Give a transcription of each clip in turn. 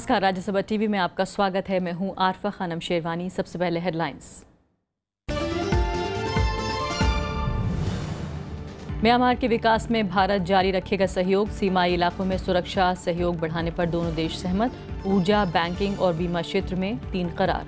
नमस्कार राज्यसभा टीवी में आपका स्वागत है मैं हूं आरफा खानम शेरवानी सबसे पहले हेडलाइंस म्यांमार के विकास में भारत जारी रखेगा सहयोग सीमाई इलाकों में सुरक्षा सहयोग बढ़ाने पर दोनों देश सहमत ऊर्जा बैंकिंग और बीमा क्षेत्र में तीन करार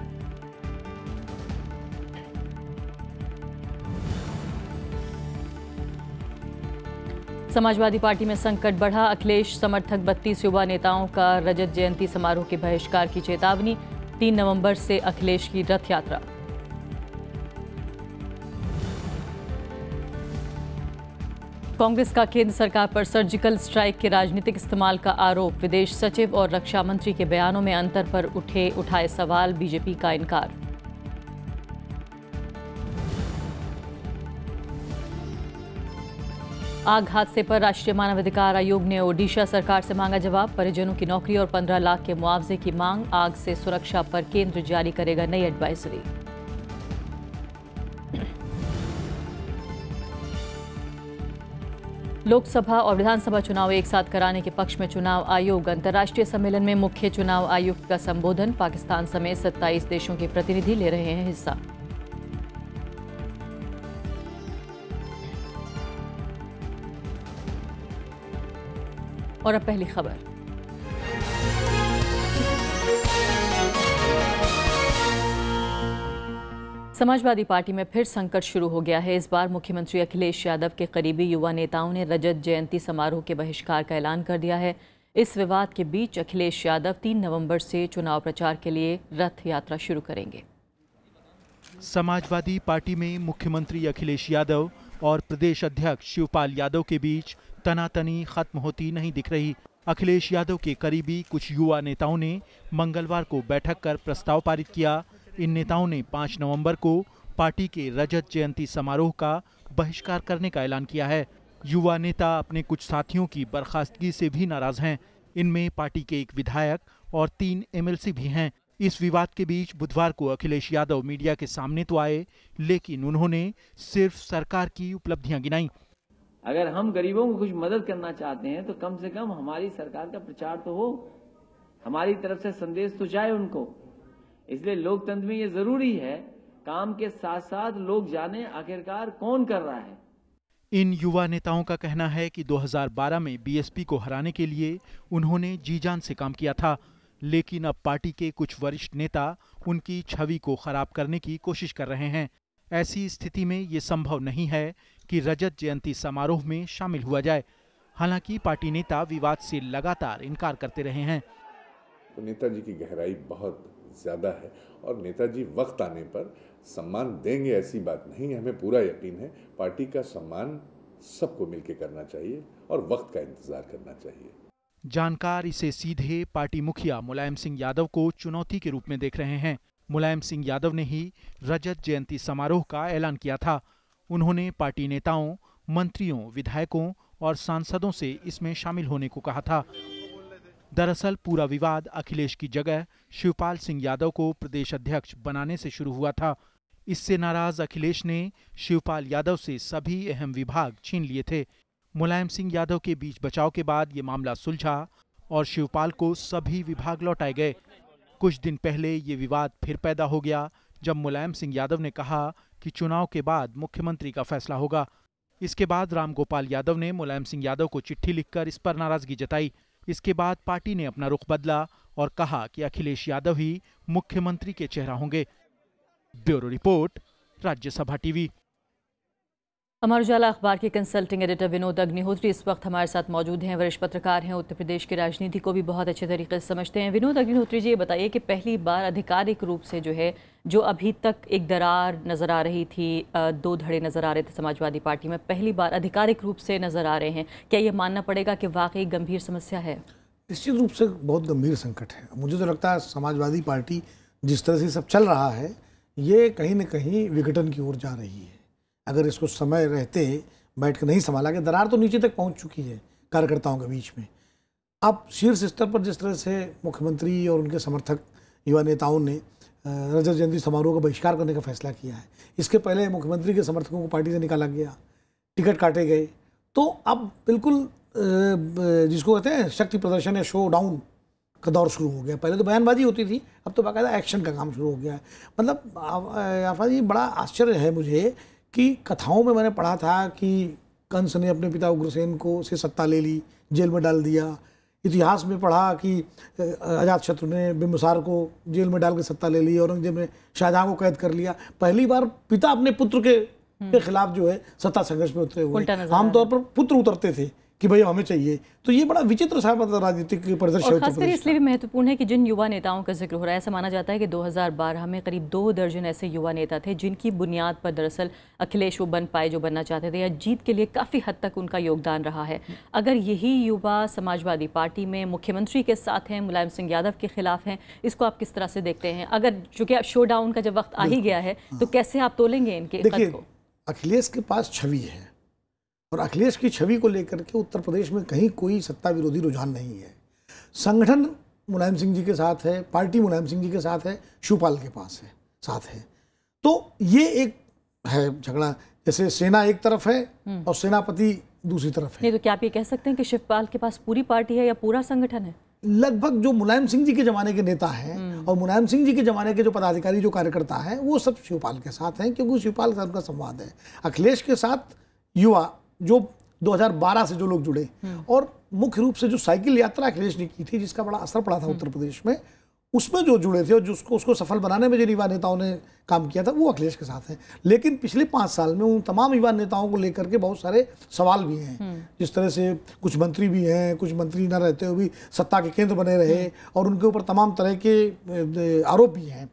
समाजवादी पार्टी में संकट बढ़ा अखिलेश समर्थक बत्तीस युवा नेताओं का रजत जयंती समारोह के बहिष्कार की चेतावनी तीन नवंबर से अखिलेश की रथ यात्रा कांग्रेस का केंद्र सरकार पर सर्जिकल स्ट्राइक के राजनीतिक इस्तेमाल का आरोप विदेश सचिव और रक्षा मंत्री के बयानों में अंतर पर उठे उठाए सवाल बीजेपी का इनकार आग हादसे पर राष्ट्रीय मानवाधिकार आयोग ने ओडिशा सरकार से मांगा जवाब परिजनों की नौकरी और 15 लाख के मुआवजे की मांग आग से सुरक्षा पर केंद्र जारी करेगा नई एडवाइजरी लोकसभा और विधानसभा चुनाव एक साथ कराने के पक्ष में चुनाव आयोग अंतर्राष्ट्रीय सम्मेलन में मुख्य चुनाव आयुक्त का संबोधन पाकिस्तान समेत 27 देशों के प्रतिनिधि ले रहे हैं हिस्सा और अब पहली खबर समाजवादी पार्टी में फिर संकट शुरू हो गया है इस बार मुख्यमंत्री अखिलेश यादव के करीबी युवा नेताओं ने रजत जयंती समारोह के बहिष्कार का ऐलान कर दिया है इस विवाद के बीच अखिलेश यादव तीन नवंबर से चुनाव प्रचार के लिए रथ यात्रा शुरू करेंगे समाजवादी पार्टी में मुख्यमंत्री अखिलेश यादव और प्रदेश अध्यक्ष शिवपाल यादव के बीच तनातनी खत्म होती नहीं दिख रही अखिलेश यादव के करीबी कुछ युवा नेताओं ने मंगलवार को बैठक कर प्रस्ताव पारित किया इन नेताओं ने 5 नवंबर को पार्टी के रजत जयंती समारोह का बहिष्कार करने का ऐलान किया है युवा नेता अपने कुछ साथियों की बर्खास्तगी से भी नाराज हैं इनमें पार्टी के एक विधायक और तीन एमएलसी भी हैं इस विवाद के बीच बुधवार को अखिलेश यादव मीडिया के सामने तो आए लेकिन उन्होंने सिर्फ सरकार की उपलब्धियां गिनाई अगर हम गरीबों को कुछ मदद करना चाहते हैं तो कम से कम हमारी सरकार का प्रचार तो हो हमारी तरफ से संदेश तो जाए उनको इसलिए लोकतंत्र में ये जरूरी है काम के साथ साथ लोग जाने आखिरकार कौन कर रहा है इन युवा नेताओं का कहना है कि 2012 में बीएसपी को हराने के लिए उन्होंने जी जान से काम किया था लेकिन अब पार्टी के कुछ वरिष्ठ नेता उनकी छवि को खराब करने की कोशिश कर रहे हैं ऐसी स्थिति में ये संभव नहीं है कि रजत जयंती समारोह में शामिल हुआ जाए हालांकि पार्टी नेता विवाद से लगातार इनकार करते रहे हैं तो नेताजी की गहराई बहुत ज़्यादा है और नेताजी वक्त आने पर सम्मान देंगे ऐसी बात नहीं हमें पूरा यकीन है पार्टी का सम्मान सबको मिलकर करना चाहिए और वक्त का इंतजार करना चाहिए जानकार इसे सीधे पार्टी मुखिया मुलायम सिंह यादव को चुनौती के रूप में देख रहे हैं मुलायम सिंह यादव ने ही रजत जयंती समारोह का ऐलान किया था उन्होंने पार्टी नेताओं मंत्रियों विधायकों और सांसदों से इसमें शामिल होने को कहा था दरअसल पूरा विवाद अखिलेश की जगह शिवपाल सिंह यादव को प्रदेश अध्यक्ष बनाने से शुरू हुआ था इससे नाराज अखिलेश ने शिवपाल यादव से सभी अहम विभाग छीन लिए थे मुलायम सिंह यादव के बीच बचाव के बाद ये मामला सुलझा और शिवपाल को सभी विभाग लौटाए गए कुछ दिन पहले ये विवाद फिर पैदा हो गया जब मुलायम सिंह यादव ने कहा कि चुनाव के बाद मुख्यमंत्री का फैसला होगा इसके बाद रामगोपाल यादव ने मुलायम सिंह यादव को चिट्ठी लिखकर इस पर नाराजगी जताई इसके बाद पार्टी ने अपना रुख बदला और कहा कि अखिलेश यादव ही मुख्यमंत्री के चेहरा होंगे bureau report Rajya Sabha TV Amar Ujala अखबार के कंसल्टिंग एडिटर विनोद अग्निहोत्री इस वक्त हमारे साथ मौजूद हैं वरिष्ठ पत्रकार हैं उत्तर प्रदेश की राजनीति को भी बहुत अच्छे तरीके से समझते हैं विनोद अग्निहोत्री जी ये बताइए कि पहली बार आधिकारिक रूप से जो है जो अभी तक एक दरार नज़र आ रही थी दो धड़े नज़र आ रहे थे समाजवादी पार्टी में पहली बार आधिकारिक रूप से नज़र आ रहे हैं क्या ये मानना पड़ेगा कि वाकई गंभीर समस्या है निश्चित रूप से बहुत गंभीर संकट है मुझे तो लगता है समाजवादी पार्टी जिस तरह से सब चल रहा है ये कहीं ना कहीं विघटन की ओर जा रही है अगर इसको समय रहते बैठ कर नहीं संभाला गया दरार तो नीचे तक पहुंच चुकी है कार्यकर्ताओं के बीच में अब शीर्ष स्तर पर जिस तरह से मुख्यमंत्री और उनके समर्थक युवा नेताओं ने रजत जयंती समारोह का बहिष्कार करने का फैसला किया है इसके पहले मुख्यमंत्री के समर्थकों को पार्टी से निकाला गया टिकट काटे गए तो अब बिल्कुल जिसको कहते हैं शक्ति प्रदर्शन या शो डाउन का दौर शुरू हो गया पहले तो बयानबाजी होती थी अब तो बाकायदा एक्शन का काम शुरू हो गया है मतलब आफा जी बड़ा आश्चर्य है मुझे कि कथाओं में मैंने पढ़ा था कि कंस ने अपने पिता उग्रसेन को से सत्ता ले ली जेल में डाल दिया इतिहास में पढ़ा कि अजात शत्रु ने बिम्बसार को जेल में डाल के सत्ता ले ली औरंगजेब ने शाहजहाँ को कैद कर लिया पहली बार पिता अपने पुत्र के के हम्म। खिलाफ जो है सत्ता संघर्ष में उतरे हुए आमतौर पर पुत्र उतरते थे कि भाई हमें चाहिए तो ये बड़ा विचित्र सा मतलब राजनीतिक परिदृश्य खासकर इसलिए भी महत्वपूर्ण है कि जिन युवा नेताओं का जिक्र हो रहा है ऐसा माना जाता है कि 2012 में करीब दो दर्जन ऐसे युवा नेता थे जिनकी बुनियाद पर दरअसल अखिलेश वो बन पाए जो बनना चाहते थे या जीत के लिए काफ़ी हद तक उनका योगदान रहा है अगर यही युवा समाजवादी पार्टी में मुख्यमंत्री के साथ हैं मुलायम सिंह यादव के खिलाफ हैं इसको आप किस तरह से देखते हैं अगर चूंकि शो डाउन का जब वक्त आ ही गया है तो हाँ। कैसे आप तोलेंगे इनके अखिलेश के पास छवि है और अखिलेश की छवि को लेकर के उत्तर प्रदेश में कहीं कोई सत्ता विरोधी रुझान नहीं है संगठन मुलायम सिंह जी के साथ है पार्टी मुलायम सिंह जी के साथ है शिवपाल के पास है साथ है तो ये एक है झगड़ा जैसे सेना एक तरफ है हम्म। और सेनापति दूसरी तरफ है नहीं तो क्या आप ये कह सकते हैं कि शिवपाल के पास पूरी पार्टी है या पूरा संगठन है लगभग जो मुलायम सिंह जी के जमाने के नेता हैं हम्म। और मुलायम सिंह जी के जमाने के जो पदाधिकारी जो कार्यकर्ता हैं वो सब शिवपाल के साथ हैं क्योंकि शिवपाल का उनका संवाद है अखिलेश के साथ युवा जो 2012 से जो लोग जुड़े हम्म। और मुख्य रूप से जो साइकिल यात्रा अखिलेश ने की थी जिसका बड़ा असर पड़ा था हम्म। उत्तर प्रदेश में उसमें जो जुड़े थे और जिसको उसको सफल बनाने में जो युवा नेताओं ने काम किया था वो अखिलेश के साथ हैं लेकिन पिछले पाँच साल में उन तमाम युवा नेताओं को लेकर के बहुत सारे सवाल भी हैं हम्म। जिस तरह से कुछ मंत्री भी हैं कुछ मंत्री ना रहते हुए भी सत्ता के केंद्र बने रहे और उनके ऊपर तमाम तरह के आरोप भी हैं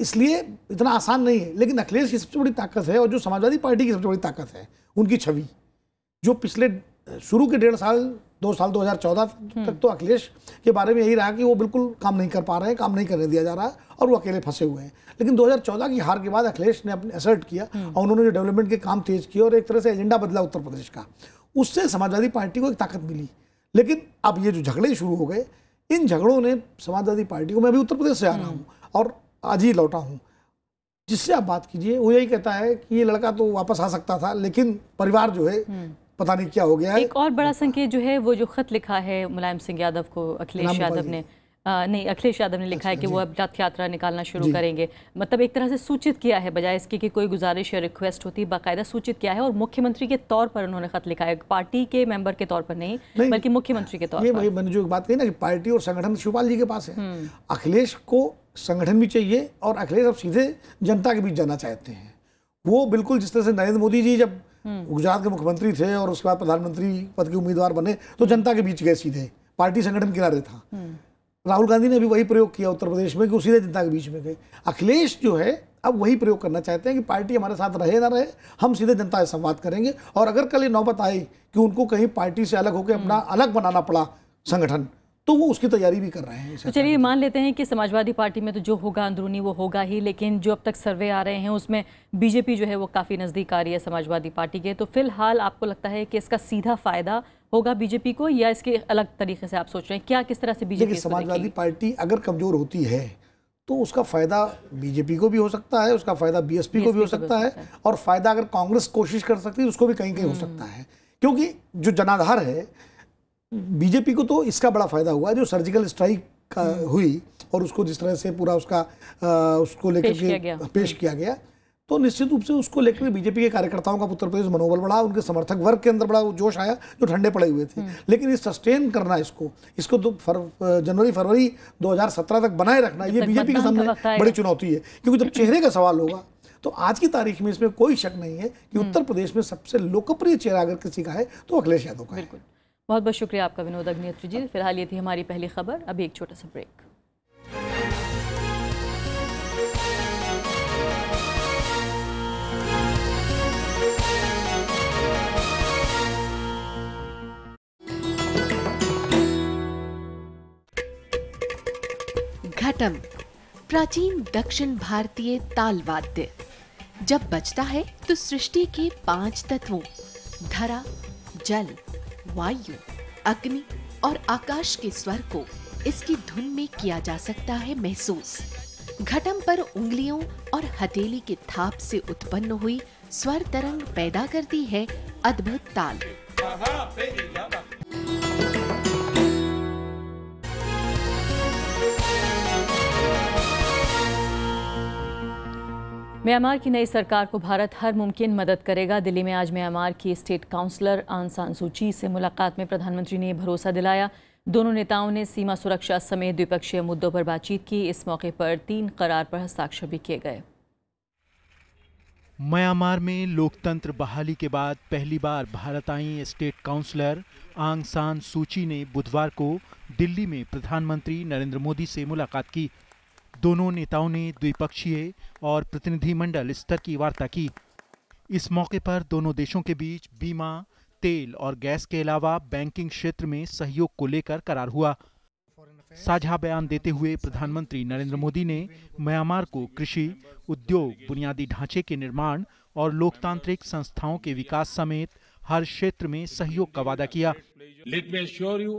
इसलिए इतना आसान नहीं है लेकिन अखिलेश की सबसे बड़ी ताकत है और जो समाजवादी पार्टी की सबसे बड़ी ताकत है उनकी छवि जो पिछले शुरू के डेढ़ साल दो साल 2014 हम्म। तक तो अखिलेश के बारे में यही रहा कि वो बिल्कुल काम नहीं कर पा रहे हैं काम नहीं करने दिया जा रहा है और वो अकेले फंसे हुए हैं लेकिन 2014 की हार के बाद अखिलेश ने अपने असर्ट किया हम्म। और उन्होंने जो डेवलपमेंट के काम तेज किए और एक तरह से एजेंडा बदला उत्तर प्रदेश का उससे समाजवादी पार्टी को एक ताकत मिली लेकिन अब ये जो झगड़े शुरू हो गए इन झगड़ों ने समाजवादी पार्टी को मैं भी उत्तर प्रदेश से आ रहा हूँ और आज ही लौटा हूँ जिससे आप बात कीजिए वो यही कहता है कि ये लड़का तो वापस आ सकता था लेकिन परिवार जो है हम्म। पता नहीं क्या हो गया एक और बड़ा संकेत जो है वो जो खत लिखा है मुलायम सिंह यादव को अखिलेश यादव ने आ, नहीं अखिलेश यादव ने लिखा अच्छा, है कि वो अब रथ यात्रा निकालना शुरू करेंगे मतलब एक तरह से सूचित किया है बजाय इसके कि कोई गुजारिश या रिक्वेस्ट होती बाकायदा सूचित किया है और मुख्यमंत्री के तौर पर उन्होंने खत लिखा है पार्टी के मेंबर के तौर पर नहीं, नहीं बल्कि मुख्यमंत्री के तौर पर मैंने जो एक बात कही ना कि पार्टी और संगठन शिवपाल जी के पास है हम्म। अखिलेश को संगठन भी चाहिए और अखिलेश अब सीधे जनता के बीच जाना चाहते हैं वो बिल्कुल जिस तरह से नरेंद्र मोदी जी जब हम्म। गुजरात के मुख्यमंत्री थे और उसके बाद प्रधानमंत्री पद के उम्मीदवार बने तो जनता के बीच गए सीधे पार्टी संगठन किनारे था हम्म। राहुल गांधी ने भी वही प्रयोग किया उत्तर प्रदेश में कि वो सीधे जनता के बीच में गए अखिलेश जो है अब वही प्रयोग करना चाहते हैं कि पार्टी हमारे साथ रहे ना रहे हम सीधे जनता से संवाद करेंगे और अगर कल ये नौबत आई कि उनको कहीं पार्टी से अलग होकर अपना हम्म। अलग बनाना पड़ा संगठन तो वो उसकी तैयारी भी कर रहे हैं तो चलिए मान लेते हैं कि समाजवादी पार्टी में तो जो होगा अंदरूनी वो होगा ही लेकिन जो अब तक सर्वे आ रहे हैं उसमें बीजेपी जो है वो काफ़ी नज़दीक आ रही है समाजवादी पार्टी के तो फिलहाल आपको लगता है कि इसका सीधा फायदा होगा बीजेपी को या इसके अलग तरीके से आप सोच रहे हैं क्या किस तरह से बीजेपी समाजवादी पार्टी अगर कमज़ोर होती है तो उसका फ़ायदा बीजेपी को भी हो सकता है उसका फ़ायदा बीएसपी को भी हो सकता है और फ़ायदा अगर कांग्रेस कोशिश कर सकती है उसको भी कहीं कहीं हो हम्म। सकता है क्योंकि जो जनाधार है बीजेपी को तो इसका बड़ा फायदा हुआ जो सर्जिकल स्ट्राइक का हम्म। हुई और उसको जिस तरह से पूरा उसका आ, उसको लेकर के किया पेश किया गया तो निश्चित रूप से उसको लेकर बीजेपी के कार्यकर्ताओं का उत्तर प्रदेश मनोबल बढ़ा उनके समर्थक वर्ग के अंदर बड़ा जोश आया जो ठंडे पड़े हुए थे हम्म। लेकिन ये सस्टेन करना इसको इसको तो फर, जनवरी फरवरी 2017 तक बनाए रखना ये बीजेपी के सामने बड़ी चुनौती है क्योंकि जब चेहरे का सवाल होगा तो आज की तारीख में इसमें कोई शक नहीं है कि हम्म। उत्तर प्रदेश में सबसे लोकप्रिय चेहरा अगर किसी का है तो अखिलेश यादव का बिल्कुल बहुत बहुत शुक्रिया आपका विनोद अग्निहोत्री जी फिलहाल ये थी हमारी पहली खबर अभी एक छोटा सा ब्रेक घटम प्राचीन दक्षिण भारतीय ताल वाद्य जब बजता है तो सृष्टि के पांच तत्वों धरा जल वायु अग्नि और आकाश के स्वर को इसकी धुन में किया जा सकता है महसूस घटम पर उंगलियों और हथेली के थाप से उत्पन्न हुई स्वर तरंग पैदा करती है अद्भुत ताल म्यांमार की नई सरकार को भारत हर मुमकिन मदद करेगा दिल्ली में आज म्यांमार की स्टेट काउंसलर आंग सान सूची से मुलाकात में प्रधानमंत्री ने भरोसा दिलाया दोनों नेताओं ने सीमा सुरक्षा समेत द्विपक्षीय मुद्दों पर बातचीत की इस मौके पर तीन करार पर हस्ताक्षर भी किए गए म्यांमार में लोकतंत्र बहाली के बाद पहली बार भारत आई स्टेट काउंसलर आंग सान सूची ने बुधवार को दिल्ली में प्रधानमंत्री नरेंद्र मोदी से मुलाकात की दोनों नेताओं ने द्विपक्षीय और प्रतिनिधिमंडल स्तर की वार्ता की इस मौके पर दोनों देशों के बीच बीमा तेल और गैस के अलावा बैंकिंग क्षेत्र में सहयोग को लेकर करार हुआ साझा बयान देते हुए प्रधानमंत्री नरेंद्र मोदी ने म्यांमार को कृषि उद्योग बुनियादी ढांचे के निर्माण और लोकतांत्रिक संस्थाओं के विकास समेत हर क्षेत्र में सहयोग का वादा किया let me assure you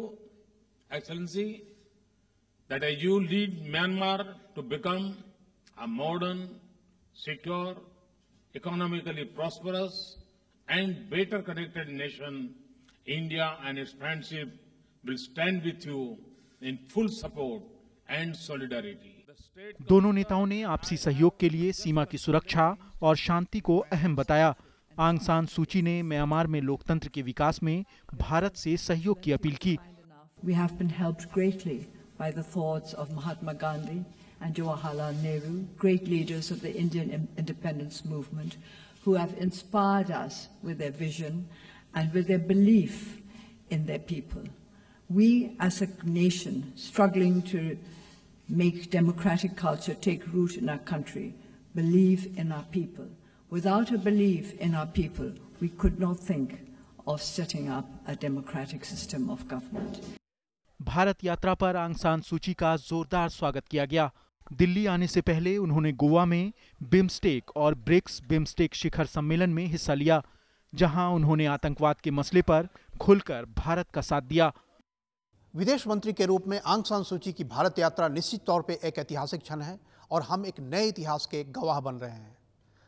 excellency that as you lead Myanmar to become a modern, secure, economically prosperous and better connected nation, India and its friendship will stand with you in full support and solidarity. दोनों नेताओं ने आपसी सहयोग के लिए सीमा की सुरक्षा और शांति को अहम बताया आंग सान सूची ने म्यांमार में लोकतंत्र के विकास में भारत से सहयोग की अपील की We have been helped greatly by the thoughts of Mahatma Gandhi and Jawaharlal Nehru, great leaders of the Indian independence movement, who have inspired us with their vision and with their belief in their people. We as a nation struggling to make democratic culture take root in our country, believe in our people. Without a belief in our people, we could not think of setting up a democratic system of government. Bharat यात्रा पर आंगसान सूची का जोरदार स्वागत किया गया दिल्ली आने से पहले उन्होंने गोवा में बिम्स्टेक और ब्रिक्स बिम्स्टेक शिखर सम्मेलन में हिस्सा लिया जहां उन्होंने आतंकवाद के मसले पर खुलकर भारत का साथ दिया विदेश मंत्री के रूप में आंग सान सूची की भारत यात्रा निश्चित तौर पर एक ऐतिहासिक क्षण है और हम एक नए इतिहास के गवाह बन रहे हैं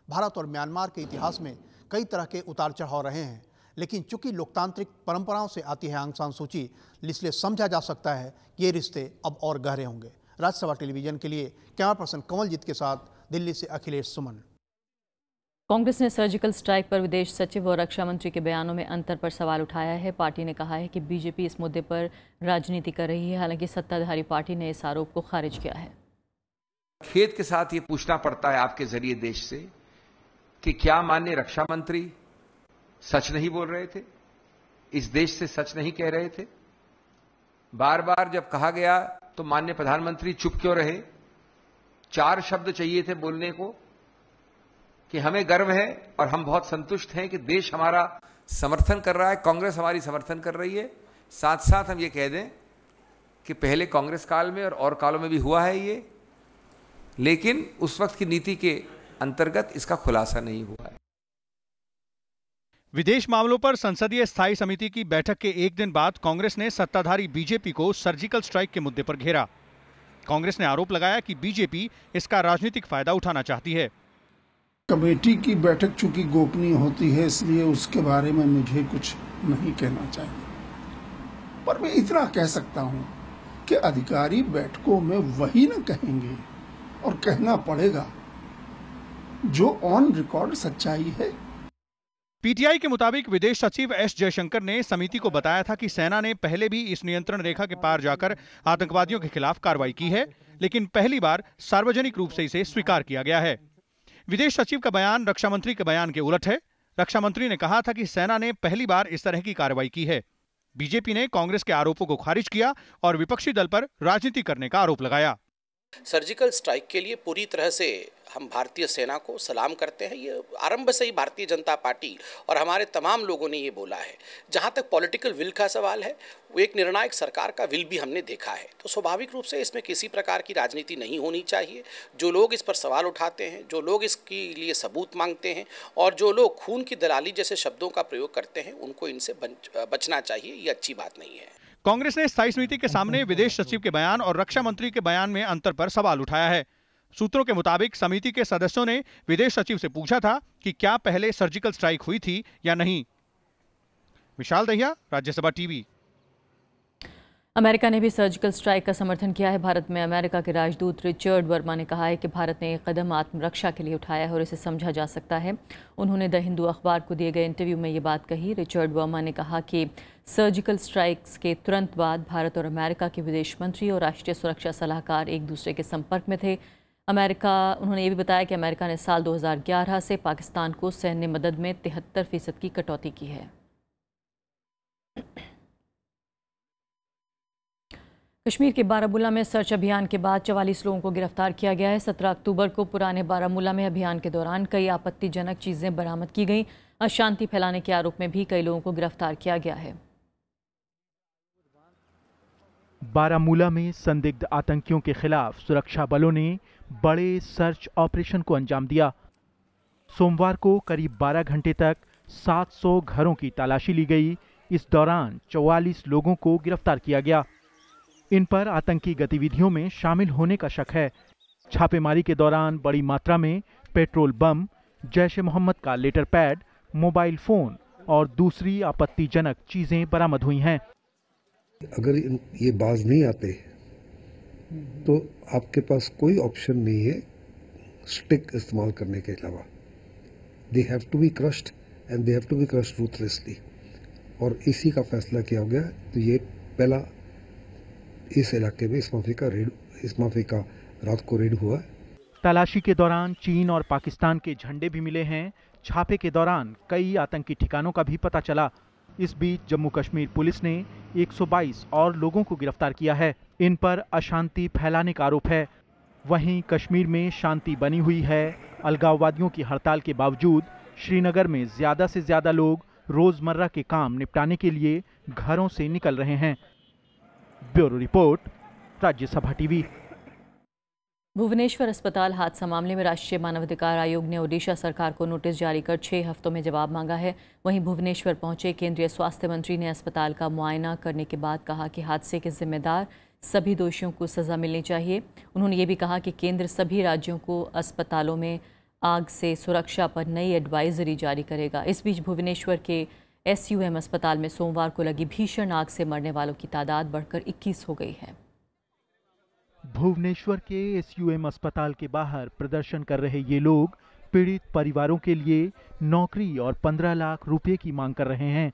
भारत और म्यांमार के इतिहास में कई तरह के उतार चढ़ाव रहे हैं लेकिन चूंकि लोकतांत्रिक परंपराओं से आती है आंगसान सूची इसलिए समझा जा सकता है ये रिश्ते अब और गहरे होंगे राज्यसभा टेलीविजन के लिए कैमरा पर्सन कंवलजीत के साथ दिल्ली से अखिलेश सुमन कांग्रेस ने सर्जिकल स्ट्राइक पर विदेश सचिव और रक्षा मंत्री के बयानों में अंतर पर सवाल उठाया है पार्टी ने कहा है कि बीजेपी इस मुद्दे पर राजनीति कर रही है हालांकि सत्ताधारी पार्टी ने इस आरोप को खारिज किया है खेत के साथ ये पूछना पड़ता है आपके जरिए देश से कि क्या मान्य रक्षा मंत्री सच नहीं बोल रहे थे इस देश से सच नहीं कह रहे थे बार बार जब कहा गया तो माननीय प्रधानमंत्री चुप क्यों रहे चार शब्द चाहिए थे बोलने को कि हमें गर्व है और हम बहुत संतुष्ट हैं कि देश हमारा समर्थन कर रहा है कांग्रेस हमारी समर्थन कर रही है साथ साथ हम ये कह दें कि पहले कांग्रेस काल में और, और कालों में भी हुआ है ये लेकिन उस वक्त की नीति के अंतर्गत इसका खुलासा नहीं हुआ है विदेश मामलों पर संसदीय स्थायी समिति की बैठक के एक दिन बाद कांग्रेस ने सत्ताधारी बीजेपी को सर्जिकल स्ट्राइक के मुद्दे पर घेरा कांग्रेस ने आरोप लगाया कि बीजेपी इसका राजनीतिक फायदा उठाना चाहती है कमेटी की बैठक चूंकि गोपनीय होती है इसलिए उसके बारे में मुझे कुछ नहीं कहना चाहिए पर मैं इतना कह सकता हूँ कि अधिकारी बैठकों में वही न कहेंगे और कहना पड़ेगा जो ऑन रिकॉर्ड सच्चाई है पीटीआई के मुताबिक विदेश सचिव एस जयशंकर ने समिति को बताया था कि सेना ने पहले भी इस नियंत्रण रेखा के पार जाकर आतंकवादियों के खिलाफ कार्रवाई की है लेकिन पहली बार सार्वजनिक रूप से इसे स्वीकार किया गया है विदेश सचिव का बयान रक्षा मंत्री के बयान के उलट है रक्षा मंत्री ने कहा था कि सेना ने पहली बार इस तरह की कार्रवाई की है बीजेपी ने कांग्रेस के आरोपों को खारिज किया और विपक्षी दल पर राजनीति करने का आरोप लगाया सर्जिकल स्ट्राइक के लिए पूरी तरह से हम भारतीय सेना को सलाम करते हैं ये आरंभ से ही भारतीय जनता पार्टी और हमारे तमाम लोगों ने ये बोला है जहाँ तक पॉलिटिकल विल का सवाल है वो एक निर्णायक सरकार का विल भी हमने देखा है तो स्वाभाविक रूप से इसमें किसी प्रकार की राजनीति नहीं होनी चाहिए जो लोग इस पर सवाल उठाते हैं जो लोग इसके लिए सबूत मांगते हैं और जो लोग खून की दलाली जैसे शब्दों का प्रयोग करते हैं उनको इनसे बचना चाहिए ये अच्छी बात नहीं है कांग्रेस ने स्थायी समिति के सामने अच्छा, विदेश अच्छा। सचिव के बयान और रक्षा मंत्री के बयान में अंतर पर सवाल उठाया है सूत्रों के मुताबिक समिति के सदस्यों ने विदेश सचिव से पूछा था कि क्या पहले सर्जिकल स्ट्राइक हुई थी या नहीं विशाल दहिया राज्यसभा टीवी अमेरिका ने भी सर्जिकल स्ट्राइक का समर्थन किया है भारत में अमेरिका के राजदूत रिचर्ड वर्मा ने कहा है कि भारत ने एक कदम आत्मरक्षा के लिए उठाया है और इसे समझा जा सकता है उन्होंने द हिंदू अखबार को दिए गए इंटरव्यू में ये बात कही रिचर्ड वर्मा ने कहा कि सर्जिकल स्ट्राइक्स के तुरंत बाद भारत और अमेरिका के विदेश मंत्री और राष्ट्रीय सुरक्षा सलाहकार एक दूसरे के संपर्क में थे अमेरिका उन्होंने ये भी बताया कि अमेरिका ने साल दो से पाकिस्तान को सैन्य मदद में तिहत्तर फीसद की कटौती की है कश्मीर के बारामूला में सर्च अभियान के बाद चवालीस लोगों को गिरफ्तार किया गया है सत्रह अक्टूबर को पुराने बारामूला में अभियान के दौरान कई आपत्तिजनक चीज़ें बरामद की गईं अशांति फैलाने के आरोप में भी कई लोगों को गिरफ्तार किया गया है बारामूला में संदिग्ध आतंकियों के खिलाफ सुरक्षा बलों ने बड़े सर्च ऑपरेशन को अंजाम दिया सोमवार को करीब 12 घंटे तक 700 घरों की तलाशी ली गई इस दौरान 44 लोगों को गिरफ्तार किया गया इन पर आतंकी गतिविधियों में शामिल होने का शक है छापेमारी के दौरान बड़ी मात्रा में पेट्रोल बम जैश ए मोहम्मद का लेटर पैड मोबाइल फोन और दूसरी आपत्तिजनक चीजें बरामद हुई हैं अगर ये बाज नहीं आते तो आपके पास कोई ऑप्शन नहीं है स्टिक इस्तेमाल करने के अलावा they have to be crushed and they have to be crushed ruthlessly और इसी का फैसला किया गया तो ये पहला इस इलाके में इस माफी का रेड इस माफी का रात को रेड हुआ तलाशी के दौरान चीन और पाकिस्तान के झंडे भी मिले हैं छापे के दौरान कई आतंकी ठिकानों का भी पता चला इस बीच जम्मू कश्मीर पुलिस ने 122 और लोगों को गिरफ्तार किया है इन पर अशांति फैलाने का आरोप है वहीं कश्मीर में शांति बनी हुई है अलगाववादियों की हड़ताल के बावजूद श्रीनगर में ज़्यादा से ज़्यादा लोग रोज़मर्रा के काम निपटाने के लिए घरों से निकल रहे हैं bureau report Rajya Sabha TV Bhubaneswar अस्पताल हादसा मामले में राष्ट्रीय मानवाधिकार आयोग ने ओडिशा सरकार को नोटिस जारी कर छः हफ्तों में जवाब मांगा है वहीं भुवनेश्वर पहुंचे केंद्रीय स्वास्थ्य मंत्री ने अस्पताल का मुआयना करने के बाद कहा कि हादसे के जिम्मेदार सभी दोषियों को सज़ा मिलनी चाहिए उन्होंने ये भी कहा कि केंद्र सभी राज्यों को अस्पतालों में आग से सुरक्षा पर नई एडवाइजरी जारी करेगा इस बीच भुवनेश्वर के एसयूएम अस्पताल में सोमवार को लगी भीषण आग से मरने वालों की तादाद बढ़कर 21 हो गई है भुवनेश्वर के एसयूएम अस्पताल के बाहर प्रदर्शन कर रहे ये लोग पीड़ित परिवारों के लिए नौकरी और 15 लाख रुपए की मांग कर रहे हैं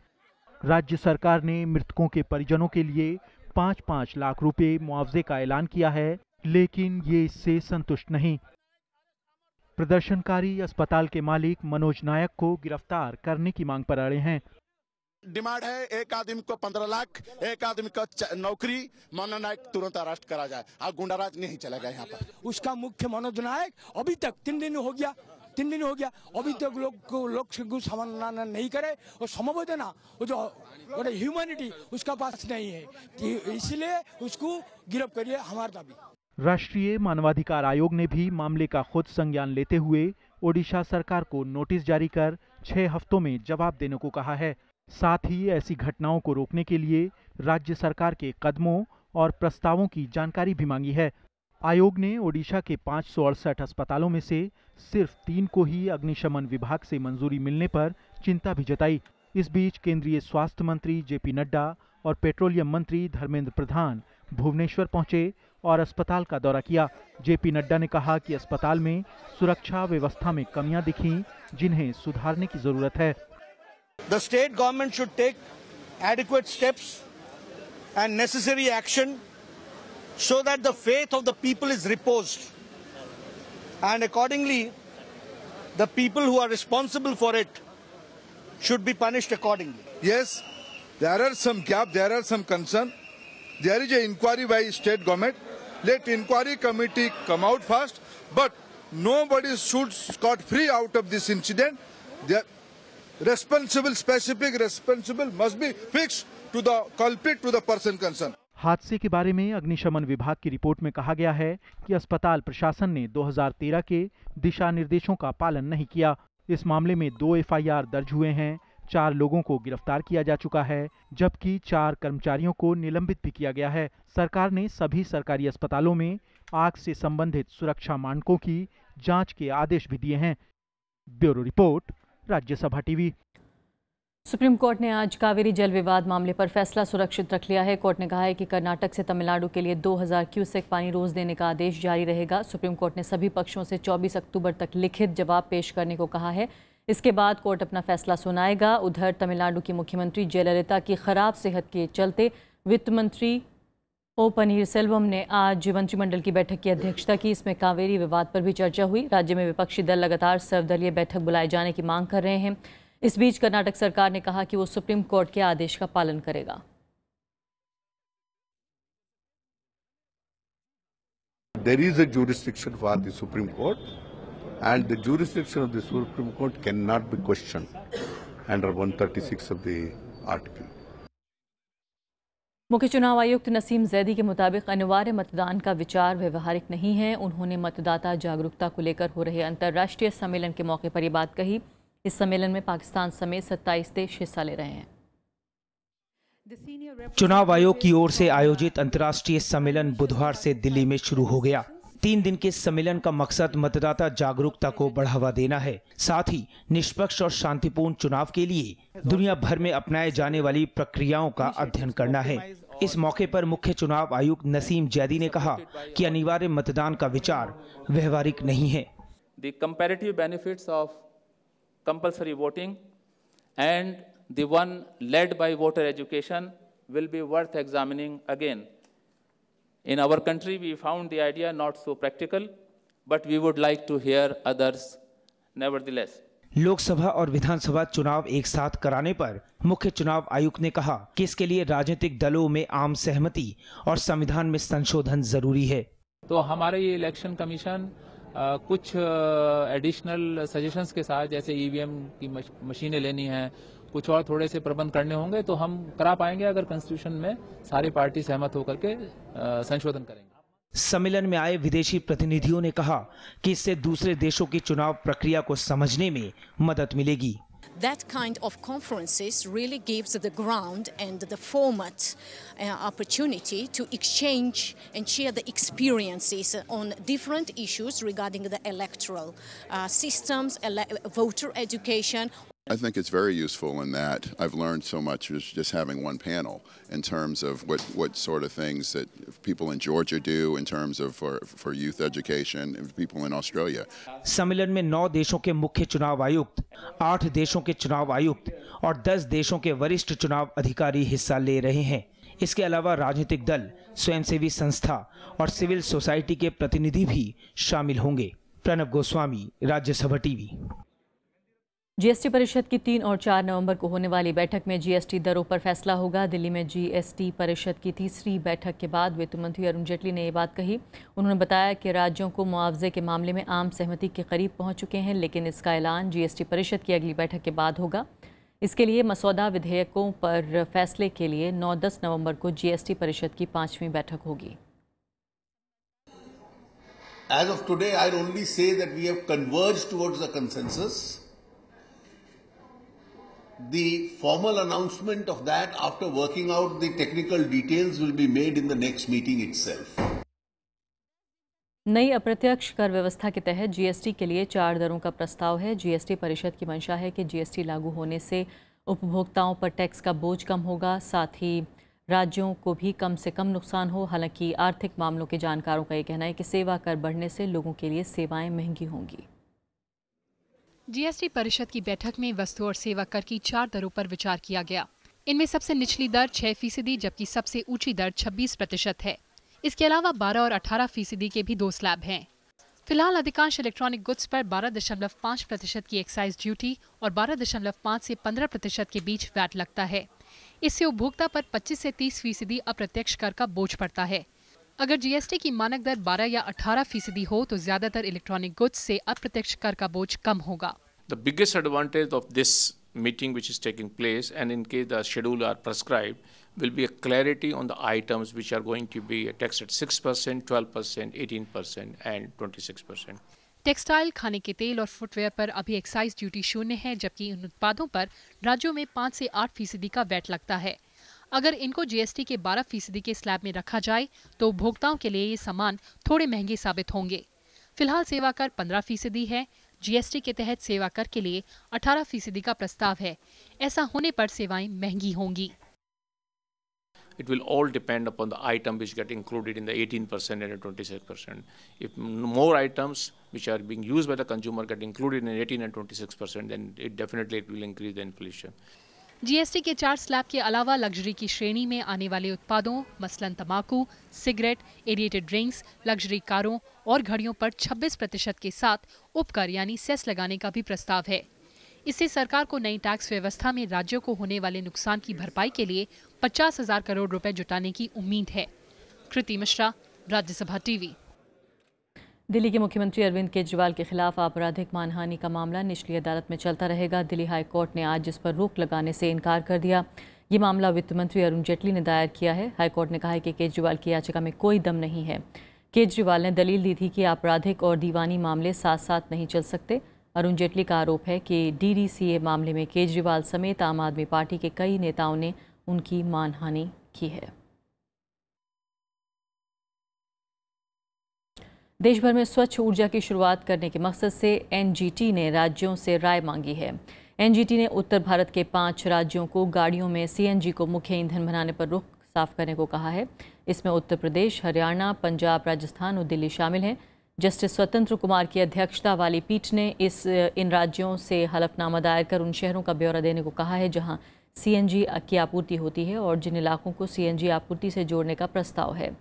राज्य सरकार ने मृतकों के परिजनों के लिए पाँच पाँच लाख रुपए मुआवजे का ऐलान किया है लेकिन ये इससे संतुष्ट नहीं प्रदर्शनकारी अस्पताल के मालिक मनोज नायक को गिरफ्तार करने की मांग पर अड़े हैं डिमांड है एक आदमी को पंद्रह लाख एक आदमी को नौकरी मनोज नायक तुरंत अरेस्ट करा जाए और गुंडाराज नहीं चलेगा यहाँ पर उसका मुख्य मनोज नायक अभी तक तीन दिन हो गया तीन दिन हो गया अभी तक लोग लोग समाधान नहीं करे और समवेदना वो जो बड़े ह्यूमैनिटी उसका पास नहीं है इसलिए उसको गिरफ्त करिए हमारे दाबी राष्ट्रीय मानवाधिकार आयोग ने भी मामले का खुद संज्ञान लेते हुए ओडिशा सरकार को नोटिस जारी कर छह हफ्तों में जवाब देने को कहा है साथ ही ऐसी घटनाओं को रोकने के लिए राज्य सरकार के कदमों और प्रस्तावों की जानकारी भी मांगी है आयोग ने ओडिशा के पाँच अस्पतालों में से सिर्फ तीन को ही अग्निशमन विभाग से मंजूरी मिलने पर चिंता भी जताई इस बीच केंद्रीय स्वास्थ्य मंत्री जेपी नड्डा और पेट्रोलियम मंत्री धर्मेंद्र प्रधान भुवनेश्वर पहुंचे और अस्पताल का दौरा किया जेपी नड्डा ने कहा कि अस्पताल में सुरक्षा व्यवस्था में कमियां दिखी जिन्हें सुधारने की जरूरत है The state government should take adequate steps and necessary action so that the faith of the people is reposed. And accordingly, the people who are responsible for it should be punished accordingly. Yes, there are some gap, there are some concern. There is an inquiry by state government. Let inquiry committee come out first, but nobody should scot free out of this incident. There, responsible, specific responsible must be fixed to the culprit, to the person concerned. हादसे के बारे में अग्निशमन विभाग की report में कहा गया है कि अस्पताल प्रशासन ने 2013 के दिशा निर्देशों का पालन नहीं किया इस मामले में दो एफआईआर दर्ज हुए हैं चार लोगों को गिरफ्तार किया जा चुका है जबकि चार कर्मचारियों को निलंबित भी किया गया है सरकार ने सभी सरकारी अस्पतालों में आग से संबंधित सुरक्षा मानकों की जाँच के आदेश भी दिए हैं bureau report Rajya Sabha TV supreme court ने आज कावेरी जल विवाद मामले पर फैसला सुरक्षित रख लिया है कोर्ट ने कहा है कि कर्नाटक से तमिलनाडु के लिए 2000 क्यूसेक पानी रोज देने का आदेश जारी रहेगा सुप्रीम कोर्ट ने सभी पक्षों से 24 अक्टूबर तक लिखित जवाब पेश करने को कहा है इसके बाद कोर्ट अपना फैसला सुनाएगा उधर तमिलनाडु की मुख्यमंत्री जयललिता की खराब सेहत के चलते वित्त मंत्री ओ पनीर सेल्वम ने आज मंत्रिमंडल की बैठक की अध्यक्षता की इसमें कावेरी विवाद पर भी चर्चा हुई राज्य में विपक्षी दल लगातार सर्वदलीय बैठक बुलाए जाने की मांग कर रहे हैं इस बीच कर्नाटक सरकार ने कहा कि वो सुप्रीम कोर्ट के आदेश का पालन करेगा मुख्य चुनाव आयुक्त नसीम जैदी के मुताबिक अनिवार्य मतदान का विचार व्यवहारिक नहीं है उन्होंने मतदाता जागरूकता को लेकर हो रहे अंतर्राष्ट्रीय सम्मेलन के मौके पर ये बात कही इस सम्मेलन में पाकिस्तान समेत सत्ताईस देश हिस्सा ले रहे हैं चुनाव आयोग की ओर से आयोजित अंतर्राष्ट्रीय सम्मेलन बुधवार से दिल्ली में शुरू हो गया तीन दिन के सम्मेलन का मकसद मतदाता जागरूकता को बढ़ावा देना है साथ ही निष्पक्ष और शांतिपूर्ण चुनाव के लिए दुनिया भर में अपनाए जाने वाली प्रक्रियाओं का अध्ययन करना है इस मौके पर मुख्य चुनाव आयुक्त नसीम जैदी ने कहा कि अनिवार्य मतदान का विचार व्यवहारिक नहीं है the benefit of compulsory voting and then led by voter education will be worth examining again In our country, we found the idea not so practical, but we would like to hear others nevertheless. Lok Sabha और विधानसभा चुनाव एक साथ कराने पर मुख्य चुनाव आयुक्त ने कहा कि इसके लिए राजनीतिक दलों में आम सहमति और संविधान में संशोधन जरूरी है तो हमारे ये इलेक्शन कमीशन आ, कुछ एडिशनल सजेशंस के साथ जैसे ईवीएम e की मशीनें लेनी है कुछ और थोड़े से प्रबंध करने होंगे तो हम करा पाएंगे अगर कॉन्स्टिट्यूशन में सारी पार्टी सहमत होकर के संशोधन करेंगे सम्मेलन में आए विदेशी प्रतिनिधियों ने कहा कि इससे दूसरे देशों की चुनाव प्रक्रिया को समझने में मदद मिलेगी that kind of conferences really gives the ground and the format uh, opportunity to exchange and share the experiences on different issues regarding the electoral uh, systems, ele voter education, I think it's very useful in that I've learned so much just having one panel in terms of what, what sort of things that people in Georgia do in terms of for, for youth education and people in Australia. सम्मेलन में नौ देशों के मुख्य चुनाव आयुक्त आठ देशों के चुनाव आयुक्त और दस देशों के वरिष्ठ चुनाव अधिकारी हिस्सा ले रहे हैं इसके अलावा राजनीतिक दल स्वयंसेवी संस्था और सिविल सोसाइटी के प्रतिनिधि भी शामिल होंगे प्रणब गोस्वामी राज्यसभा टीवी जीएसटी परिषद की तीन और चार नवंबर को होने वाली बैठक में जीएसटी दरों पर फैसला होगा दिल्ली में जीएसटी परिषद की तीसरी बैठक के बाद वित्त मंत्री अरुण जेटली ने यह बात कही उन्होंने बताया कि राज्यों को मुआवजे के मामले में आम सहमति के करीब पहुंच चुके हैं लेकिन इसका ऐलान जीएसटी परिषद की अगली बैठक के बाद होगा इसके लिए मसौदा विधेयकों पर फैसले के लिए नौ दस नवम्बर को जीएसटी परिषद की पाँचवीं बैठक होगी As of today, only say that we have converged towards a consensus. The formal announcement of that after working out the technical details will be made in the next meeting itself. नई अप्रत्यक्ष कर व्यवस्था के तहत GST के लिए चार दरों का प्रस्ताव है जीएसटी परिषद की मंशा है कि जीएसटी लागू होने से उपभोक्ताओं पर टैक्स का बोझ कम होगा साथ ही राज्यों को भी कम से कम नुकसान हो हालांकि आर्थिक मामलों के जानकारों का ये कहना है कि सेवा कर बढ़ने से लोगों के लिए सेवाएं महंगी होंगी जीएसटी परिषद की बैठक में वस्तु और सेवा कर की चार दरों पर विचार किया गया इनमें सबसे निचली दर छह फीसदी जबकि सबसे ऊंची दर छब्बीस प्रतिशत है इसके अलावा बारह और अठारह फीसदी के भी दो स्लैब हैं फिलहाल अधिकांश इलेक्ट्रॉनिक गुड्स पर पाँच प्रतिशत की एक्साइज ड्यूटी और बारह दशमलव पाँच से पंद्रह प्रतिशत के बीच वैट लगता है इससे उपभोक्ता पर 25 से 30 फीसदी अप्रत्यक्ष कर का बोझ पड़ता है अगर जीएसटी की मानक दर 12 या 18 फीसदी हो तो ज्यादातर इलेक्ट्रॉनिक गुड्स से अप्रत्यक्ष कर का बोझ कम होगा the biggest advantage of this meeting meeting which is taking place and in case the schedule are prescribed will be a clarity on the items which are going to be percent at percent 12%, 18% and 26%. Textile खाने के तेल और footwear पर अभी excise duty शून्य है जबकि इन उत्पादों पर राज्यों में पाँच से आठ फीसदी का वैट लगता है अगर इनको जीएसटी के 12 फीसदी के स्लैब में रखा जाए तो उपभोक्ताओं के लिए ये सामान थोड़े महंगे साबित होंगे फिलहाल सेवा कर पंद्रह फीसदी है जीएसटी के तहत सेवा कर के लिए 18 फीसदी का प्रस्ताव है ऐसा होने पर सेवाएं महंगी होंगी it will all depend upon the item which get included in the 18% and the 26%. If more items which are being used by the consumer get included in 18 and 26%, then it definitely it will increase the inflation. GST के चार slab के अलावा luxury की श्रेणी में आने वाले उत्पादों मसलन तंबाकू सिगरेट एडिएटेड ड्रिंक्स लग्जरी कारों और घड़ियों पर 26 प्रतिशत के साथ उपकर यानी सेस लगाने का भी प्रस्ताव है इससे सरकार को नई टैक्स व्यवस्था में राज्यों को होने वाले नुकसान की भरपाई के लिए पचास हजार करोड़ रुपए जुटाने की उम्मीद है कृति मिश्रा राज्यसभा टीवी दिल्ली के मुख्यमंत्री अरविंद केजरीवाल के खिलाफ आपराधिक मानहानि का मामला निचली अदालत में चलता रहेगा दिल्ली हाई कोर्ट ने आज इस पर रोक लगाने से इनकार कर दिया ये मामला वित्त मंत्री अरुण जेटली ने दायर किया है हाई कोर्ट ने कहा है कि केजरीवाल की याचिका में कोई दम नहीं है केजरीवाल ने दलील दी थी कि आपराधिक और दीवानी मामले साथ साथ नहीं चल सकते अरुण जेटली का आरोप है कि डी मामले में केजरीवाल समेत आम आदमी पार्टी के कई नेताओं ने उनकी मानहानि की है देश भर में स्वच्छ ऊर्जा की शुरुआत करने के मकसद से एनजीटी ने राज्यों से राय मांगी है एनजीटी ने उत्तर भारत के पाँच राज्यों को गाड़ियों में सीएनजी को मुख्य ईंधन बनाने पर रुख साफ करने को कहा है इसमें उत्तर प्रदेश हरियाणा पंजाब राजस्थान और दिल्ली शामिल हैं जस्टिस स्वतंत्र कुमार की अध्यक्षता वाली पीठ ने इस इन राज्यों से हलफनामा दायर कर उन शहरों का ब्यौरा देने को कहा है जहाँ सी की आपूर्ति होती है और जिन इलाकों को सी आपूर्ति से जोड़ने का प्रस्ताव है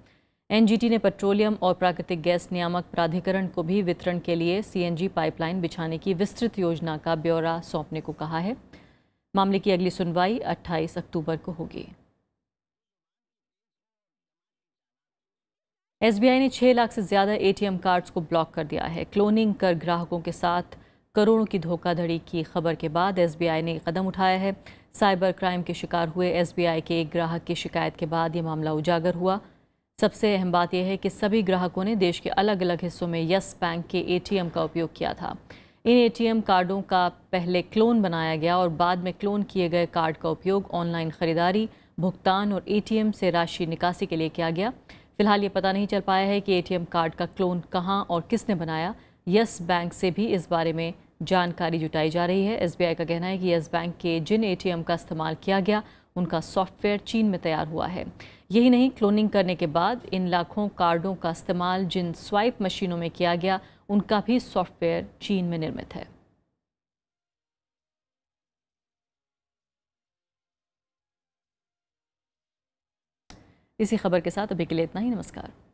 एनजीटी ने पेट्रोलियम और प्राकृतिक गैस नियामक प्राधिकरण को भी वितरण के लिए सीएनजी पाइपलाइन बिछाने की विस्तृत योजना का ब्यौरा सौंपने को कहा है मामले की अगली सुनवाई 28 अक्टूबर को होगी एसबीआई ने 6 लाख से ज़्यादा एटीएम कार्ड्स को ब्लॉक कर दिया है क्लोनिंग कर ग्राहकों के साथ करोड़ों की धोखाधड़ी की खबर के बाद एसबीआई ने कदम उठाया है साइबर क्राइम के शिकार हुए एसबीआई के एक ग्राहक की शिकायत के बाद यह मामला उजागर हुआ सबसे अहम बात यह है कि सभी ग्राहकों ने देश के अलग अलग हिस्सों में यस बैंक के एटीएम का उपयोग किया था इन एटीएम कार्डों का पहले क्लोन बनाया गया और बाद में क्लोन किए गए कार्ड का उपयोग ऑनलाइन खरीदारी भुगतान और एटीएम से राशि निकासी के लिए किया गया फिलहाल ये पता नहीं चल पाया है कि ए कार्ड का क्लोन कहाँ और किसने बनाया यस बैंक से भी इस बारे में जानकारी जुटाई जा रही है एस का कहना है कि यस बैंक के जिन ए का इस्तेमाल किया गया उनका सॉफ्टवेयर चीन में तैयार हुआ है यही नहीं क्लोनिंग करने के बाद इन लाखों कार्डों का इस्तेमाल जिन स्वाइप मशीनों में किया गया उनका भी सॉफ्टवेयर चीन में निर्मित है इसी खबर के साथ अभी के लिए इतना ही नमस्कार